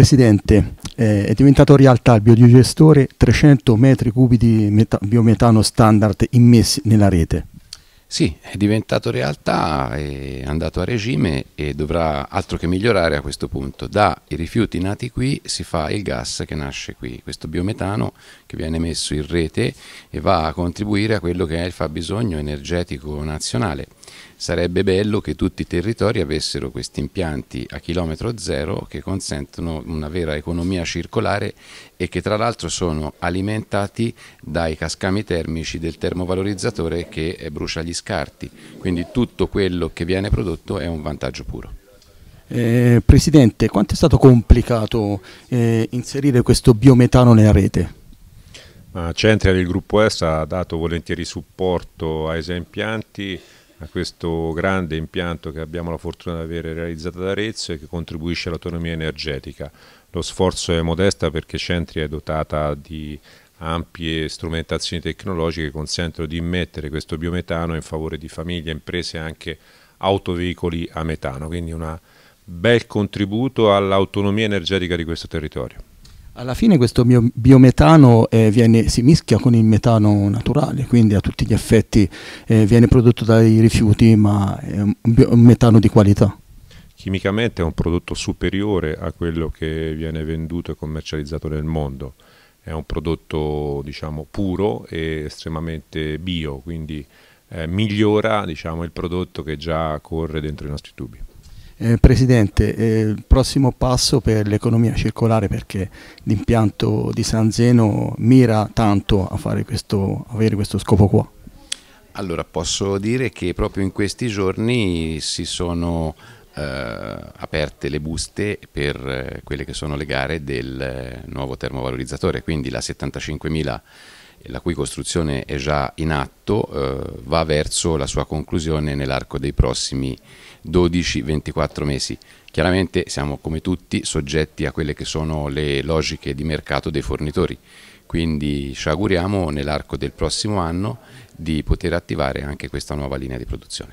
Presidente, eh, è diventato realtà il biodigestore 300 metri cubi di biometano standard immessi nella rete. Sì, è diventato realtà, è andato a regime e dovrà altro che migliorare a questo punto. Dai rifiuti nati qui si fa il gas che nasce qui, questo biometano che viene messo in rete e va a contribuire a quello che è il fabbisogno energetico nazionale. Sarebbe bello che tutti i territori avessero questi impianti a chilometro zero che consentono una vera economia circolare e che tra l'altro sono alimentati dai cascami termici del termovalorizzatore che eh, brucia gli scarti. Quindi tutto quello che viene prodotto è un vantaggio puro. Eh, Presidente, quanto è stato complicato eh, inserire questo biometano nella rete? Ma Centria del gruppo S ha dato volentieri supporto ai sei impianti a questo grande impianto che abbiamo la fortuna di avere realizzato ad Arezzo e che contribuisce all'autonomia energetica. Lo sforzo è modesta perché Centri è dotata di ampie strumentazioni tecnologiche che consentono di immettere questo biometano in favore di famiglie, imprese e anche autoveicoli a metano, quindi un bel contributo all'autonomia energetica di questo territorio. Alla fine questo bio biometano eh, viene, si mischia con il metano naturale, quindi a tutti gli effetti eh, viene prodotto dai rifiuti, ma è un, un metano di qualità chimicamente è un prodotto superiore a quello che viene venduto e commercializzato nel mondo. È un prodotto diciamo, puro e estremamente bio, quindi eh, migliora diciamo, il prodotto che già corre dentro i nostri tubi. Eh, Presidente, eh, prossimo passo per l'economia circolare perché l'impianto di San Zeno mira tanto a fare questo, avere questo scopo qua. Allora posso dire che proprio in questi giorni si sono eh, aperte le buste per eh, quelle che sono le gare del eh, nuovo termovalorizzatore, quindi la 75.000 la cui costruzione è già in atto, eh, va verso la sua conclusione nell'arco dei prossimi 12-24 mesi. Chiaramente siamo come tutti soggetti a quelle che sono le logiche di mercato dei fornitori, quindi ci auguriamo nell'arco del prossimo anno di poter attivare anche questa nuova linea di produzione.